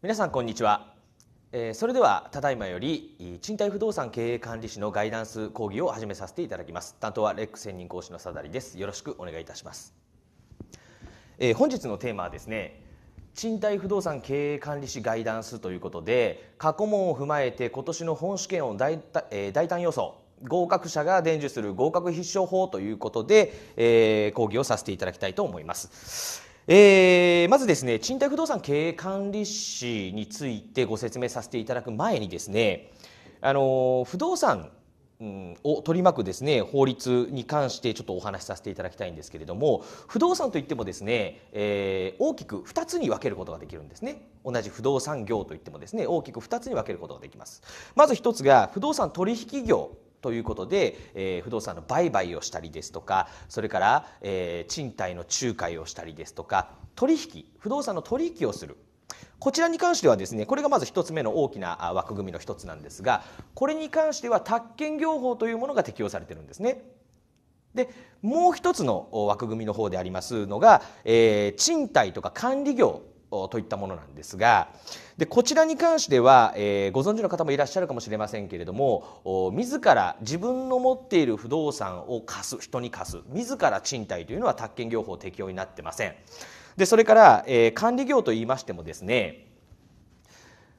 皆さんこんにちは、えー、それではただいまより賃貸不動産経営管理士のガイダンス講義を始めさせていただきます担当はレック専任講師のさだりですよろしくお願いいたします、えー、本日のテーマはですね賃貸不動産経営管理士ガイダンスということで過去問を踏まえて今年の本試験を大,、えー、大胆予想合格者が伝授する合格必勝法ということで、えー、講義をさせていただきたいと思いますえー、まずですね、賃貸不動産経営管理士についてご説明させていただく前にですね、あの不動産を取り巻くですね法律に関してちょっとお話しさせていただきたいんですけれども不動産といってもですね、えー、大きく2つに分けることができるんですね同じ不動産業といってもですね大きく2つに分けることができますまず1つが不動産取引業ということで、えー、不動産の売買をしたりですとかそれから、えー、賃貸の仲介をしたりですとか取引不動産の取引をするこちらに関してはですねこれがまず1つ目の大きな枠組みの1つなんですがこれに関しては宅建業法というものが適用されてるんですね。でもう1つの枠組みの方でありますのが、えー、賃貸とか管理業といったものなんですがでこちらに関しては、えー、ご存知の方もいらっしゃるかもしれませんけれども自ら自分の持っている不動産を貸す人に貸す自ら賃貸というのは宅建業法適用になってません。でそれから、えー、管理業といいましてもですね、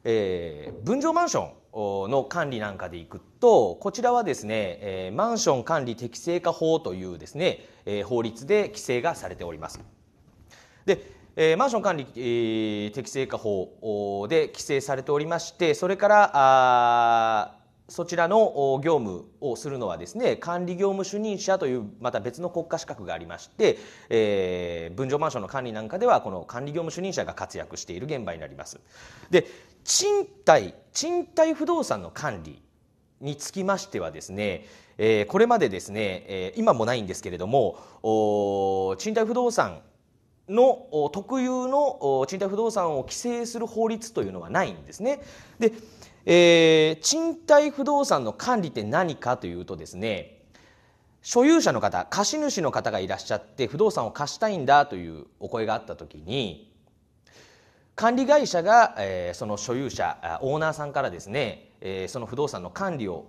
えー、分譲マンションの管理なんかでいくとこちらはですね、えー、マンション管理適正化法というですね、えー、法律で規制がされております。でえー、マンション管理、えー、適正化法で規制されておりましてそれからあそちらの業務をするのはですね管理業務主任者というまた別の国家資格がありまして、えー、分譲マンションの管理なんかではこの管理業務主任者が活躍している現場になります。で賃貸賃貸不動産の管理につきましてはですね、えー、これまでですね、えー、今もないんですけれども賃貸不動産の特有の賃貸不動産を規制する法律というのはないんですね。で、えー、賃貸不動産の管理って何かというとですね所有者の方貸主の方がいらっしゃって不動産を貸したいんだというお声があった時に管理会社が、えー、その所有者オーナーさんからですね、えー、その不動産の管理を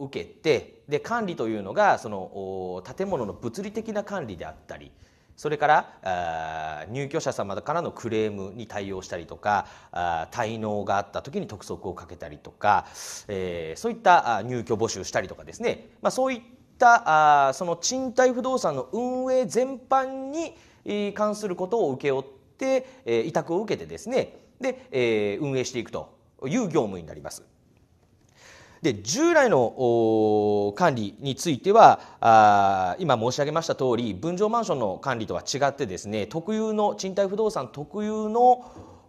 受けてで管理というのがその建物の物理的な管理であったりそれから入居者様からのクレームに対応したりとか滞納があった時に督促をかけたりとか、えそういった入居募集したりとかですね、まあ、そういったその賃貸不動産の運営全般に関することを請け負って、え委託を受けてですねで、え運営していくという業務になります。で従来の管理についてはあ今申し上げました通り分譲マンションの管理とは違ってですね特有の賃貸不動産特有の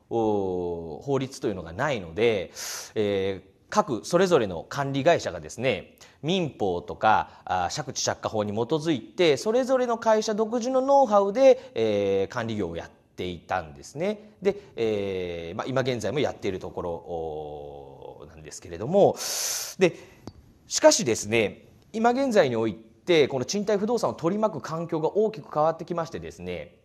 法律というのがないので、えー、各それぞれの管理会社がですね民法とか借地借家法に基づいてそれぞれの会社独自のノウハウで、えー、管理業をやっていたんですね。で、えーまあ、今現在もやっているところなんですけれどもでしかしですね今現在においてこの賃貸不動産を取り巻く環境が大きく変わってきましてですね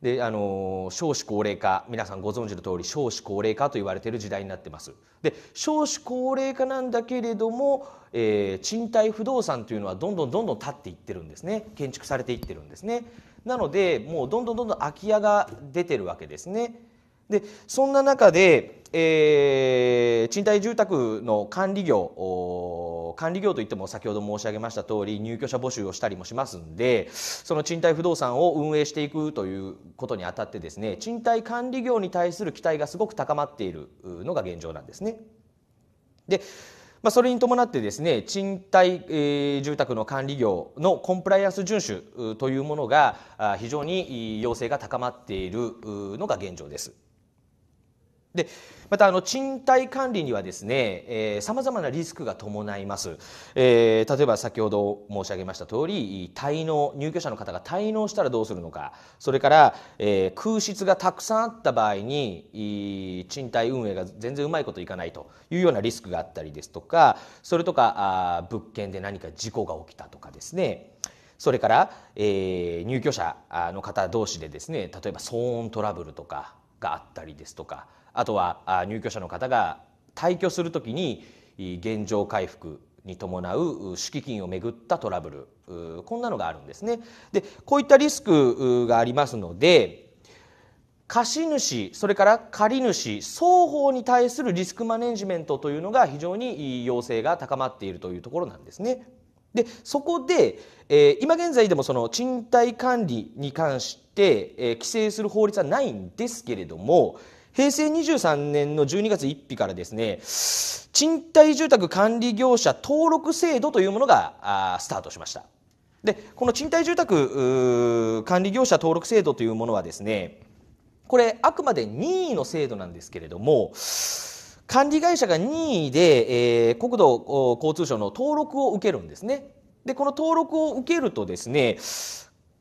であの少子高齢化皆さんご存知の通り少子高齢化と言われている時代になってますで少子高齢化なんだけれども、えー、賃貸不動産というのはどんどんどんどん立っていってるんですね建築されていってるんですねなのでもうどんどんどんどん空き家が出てるわけですねでそんな中で、えー、賃貸住宅の管理業管理業といっても先ほど申し上げました通り入居者募集をしたりもしますんでその賃貸不動産を運営していくということにあたってですね賃貸管理業に対する期待がすごく高まっているのが現状なんですね。でまあ、それに伴ってですね賃貸、え住宅の管理業のコンプライアンス遵守というものが非常に要請が高まっているのが現状です。でまたあの賃貸管理にはですねさまざまなリスクが伴います、えー、例えば先ほど申し上げました通り滞納入居者の方が滞納したらどうするのかそれから、えー、空室がたくさんあった場合に賃貸運営が全然うまいこといかないというようなリスクがあったりですとかそれとかあ物件で何か事故が起きたとかですねそれから、えー、入居者の方同士でですね例えば騒音トラブルとかがあったりですとかあとは入居者の方が退去するときに現状回復に伴う敷金をめぐったトラブルこんなのがあるんですね。でこういったリスクがありますので貸主それから借主双方に対するリスクマネジメントというのが非常に要請が高まっているというところなんですね。でそこで、えー、今現在でもその賃貸管理に関して、えー、規制する法律はないんですけれども平成23年の12月1日からですね賃貸住宅管理業者登録制度というものがあスタートしました。でこの賃貸住宅管理業者登録制度というものはですねこれあくまで任意の制度なんですけれども管理会社が任意で、えー、国土交通省の登録を受けるんですね。で、この登録を受けるとですね、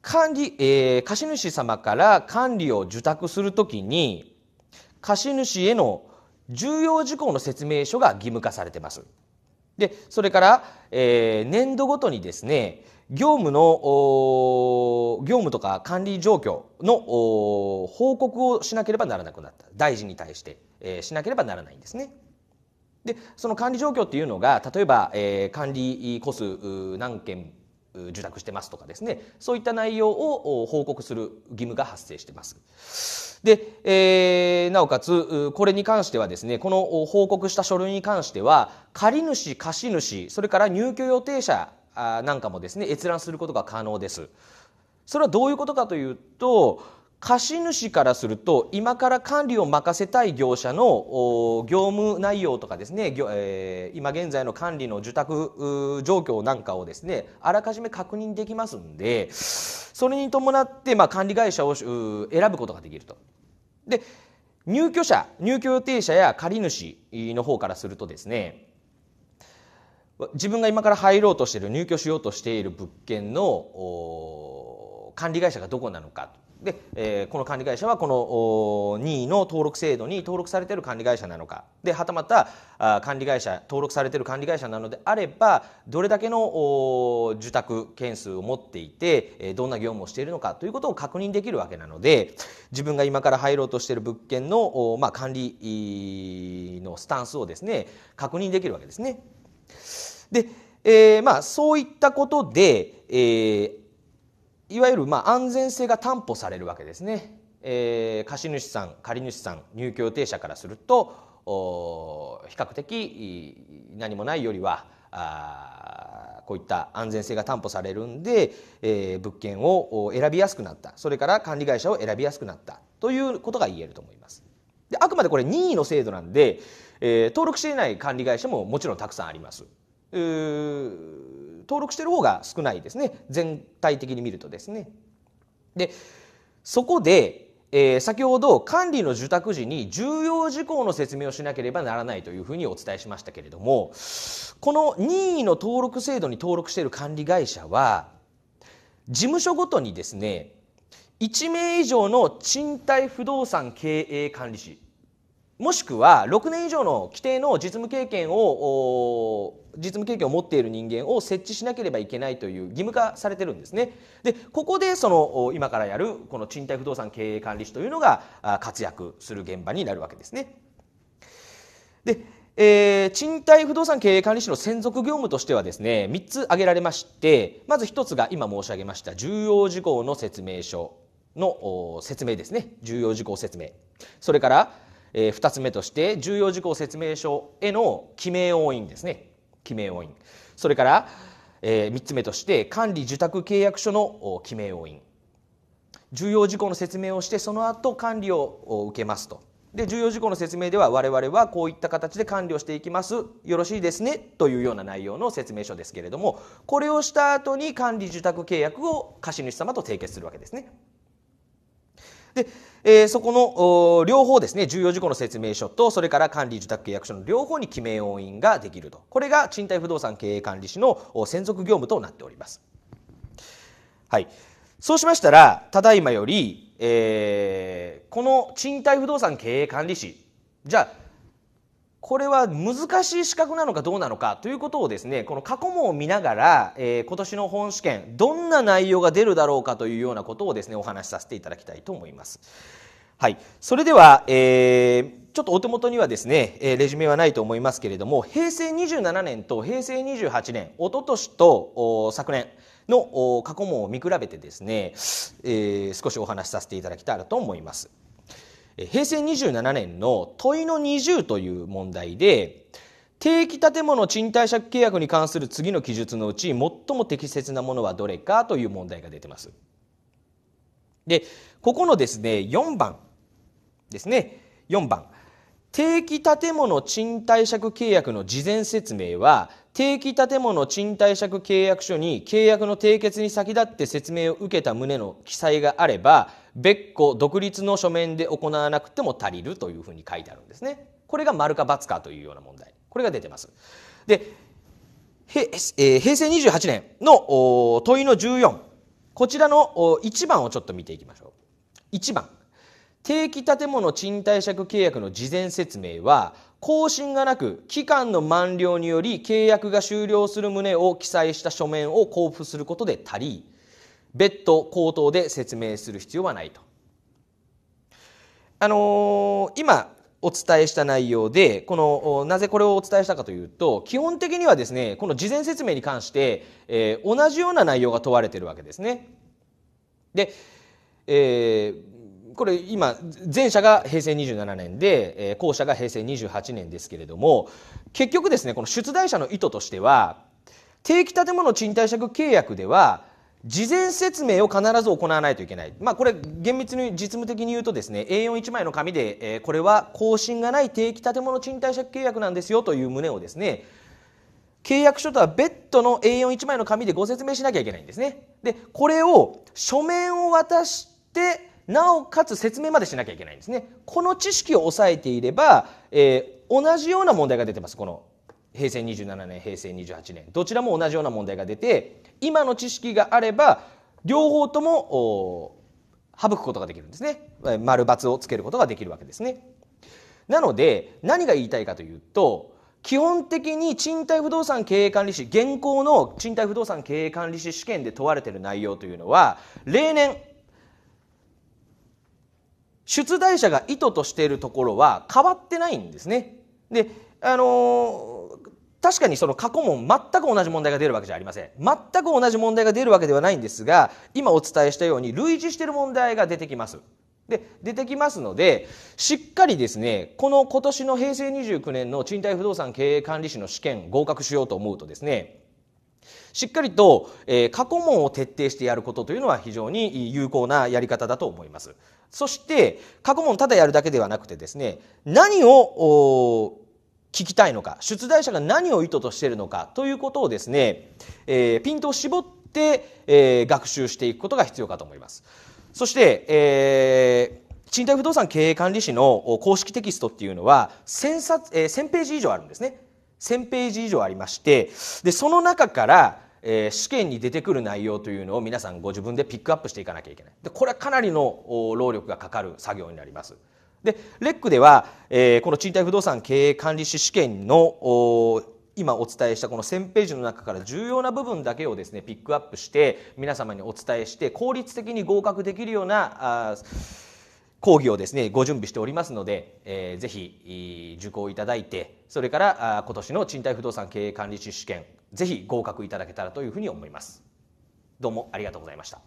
管理、えー、貸主様から管理を受託するときに、貸主への重要事項の説明書が義務化されてます。で、それから、えー、年度ごとにですね、業務の業務とか管理状況の報告をしなければならなくなった大臣に対して、えー、しなければならないんですね。でその管理状況っていうのが例えば、えー、管理個数何件受託してますとかですねそういった内容を報告する義務が発生してます。で、えー、なおかつこれに関してはですねこの報告した書類に関しては借主貸主それから入居予定者なんかもですね閲覧することが可能です。それはどういうことかというと貸主からすると今から管理を任せたい業者の業務内容とかですね、え今現在の管理の受託状況なんかをですねあらかじめ確認できますんでそれに伴って、まあ、管理会社を選ぶことができると。で入居者入居予定者や借主の方からするとですね自分が今から入ろうとしている入居しようとしている物件の管理会社がどこなのかで、えー、この管理会社はこの任意の登録制度に登録されている管理会社なのかではたまたあ管理会社登録されている管理会社なのであればどれだけの受託件数を持っていて、えどんな業務をしているのかということを確認できるわけなので自分が今から入ろうとしている物件のまあ、管理のスタンスをですね確認できるわけですね。で、えー、まあそういったことで、えー、いわゆるまあ安全性が担保されるわけですね。えー、貸主さん借主さん入居予定者からすると比較的何もないよりはあこういった安全性が担保されるんで、えー、物件を選びやすくなったそれから管理会社を選びやすくなったということが言えると思います。であくまでこれ任意の制度なんで、えー、登録していない管理会社ももちろんたくさんあります。登録してる方が少ないですね全体的に見るとですね。でそこで、えー、先ほど管理の受託時に重要事項の説明をしなければならないというふうにお伝えしましたけれどもこの任意の登録制度に登録している管理会社は事務所ごとにですね1名以上の賃貸不動産経営管理士もしくは6年以上の規定の実務経験を実務経験を持っている人間を設置しなければいけないという義務化されてるんですね。でここでその今からやるこの賃貸不動産経営管理士というのが活躍する現場になるわけですね。でえー、賃貸不動産経営管理士の専属業務としてはですね3つ挙げられましてまず1つが今申し上げました重要事項の説明書の説明ですね重要事項説明それからえー、2つ目として重要事項説明書への記名押印ですね記名押印それから、えー、3つ目として管理受託契約書の記名押印重要事項の説明をしてその後管理を受けますとで重要事項の説明では我々はこういった形で管理をしていきますよろしいですねというような内容の説明書ですけれどもこれをした後に管理受託契約を貸主様と締結するわけですね。で、えー、そこの両方ですね重要事項の説明書とそれから管理受託契約書の両方に記名押印ができるとこれが賃貸不動産経営管理士の専属業務となっております。はい、そうしましたらただいまより、えー、この賃貸不動産経営管理士じゃあこれは難しい資格なのかどうなのかということをですねこの過去問を見ながら、えー、今年の本試験どんな内容が出るだろうかというようなことをですねお話しさせていただきたいと思います。はい、それでは、えー、ちょっとお手元にはですね、えー、レジュメはないと思いますけれども平成27年と平成28年おととしと昨年の過去問を見比べてですね、えー、少しお話しさせていただきたいと思います。平成27年の問いの20という問題で定期建物賃貸借契約に関する次の記述のうち最も適切なものはどれかという問題が出てます。でここのですね4番ですね4番定期建物賃貸借契約の事前説明は定期建物賃貸借契約書に契約の締結に先立って説明を受けた旨の記載があれば別個独立の書面で行わなくても足りるというふうに書いてあるんですね。これが丸か×かというような問題。これが出てます。で、え平成28年の問いの14。こちらの1番をちょっと見ていきましょう。1番。定期建物賃貸借契約の事前説明は、更新がなく、期間の満了により契約が終了する旨を記載した書面を交付することで足り、別途口頭で説明する必要はないと。あのー、今お伝えした内容でこのなぜこれをお伝えしたかというと基本的にはですねこの事前説明に関して、えー、同じような内容が問われてるわけですね。で、えー、これ今前者が平成27年で、えー、後者が平成28年ですけれども結局ですねこの出題者の意図としては定期建物賃貸借契約では事前説明を必ず行わないといけない、まあ、これ厳密に実務的に言うとですね A41 枚の紙で、えー、これは更新がない定期建物賃貸借契約なんですよという旨をですね契約書とは別途の A41 枚の紙でご説明しなきゃいけないんですねでこれを書面を渡してなおかつ説明までしなきゃいけないんですねこの知識を押さえていれば、えー、同じような問題が出てますこの平成27年平成28年どちらも同じような問題が出て今の知識があれば両方とも省くことができるんですね丸×をつけることができるわけですね。なので何が言いたいかというと基本的に賃貸不動産経営管理士現行の賃貸不動産経営管理士試験で問われている内容というのは例年出題者が意図としているところは変わってないんですね。であのー確かにその過去問全く同じ問題が出るわけじゃありません全く同じ問題が出るわけではないんですが今お伝えしたように類似している問題が出てきますで出てきますのでしっかりですねこの今年の平成29年の賃貸不動産経営管理士の試験合格しようと思うとですねしっかりと、えー、過去問を徹底してやることというのは非常に有効なやり方だと思います。そして過去問ただやるだけではなくてですね何を聞きたいのか出題者が何を意図としているのかということをですね、えー、ピントを絞って、えー、学習していくことが必要かと思います。そして、えー賃貸不動産経営管理士の公式テキストっていうのは1000冊、えー、1000ページ以上あるんですね。1000ページ以上ありまして、で、その中から、えー、試験に出てくる内容というのを皆さんご自分でピックアップしていかなきゃいけない。で、これはかなりの労力がかかる作業になります。でレックでは、えー、この賃貸不動産経営管理士試験の今お伝えしたこの1000ページの中から重要な部分だけをですねピックアップして皆様にお伝えして効率的に合格できるようなあ講義をですねご準備しておりますので、えー、ぜひ受講いただいてそれからあ今年の賃貸不動産経営管理士試験ぜひ合格いただけたらというふうに思います。どうもありがとうございました。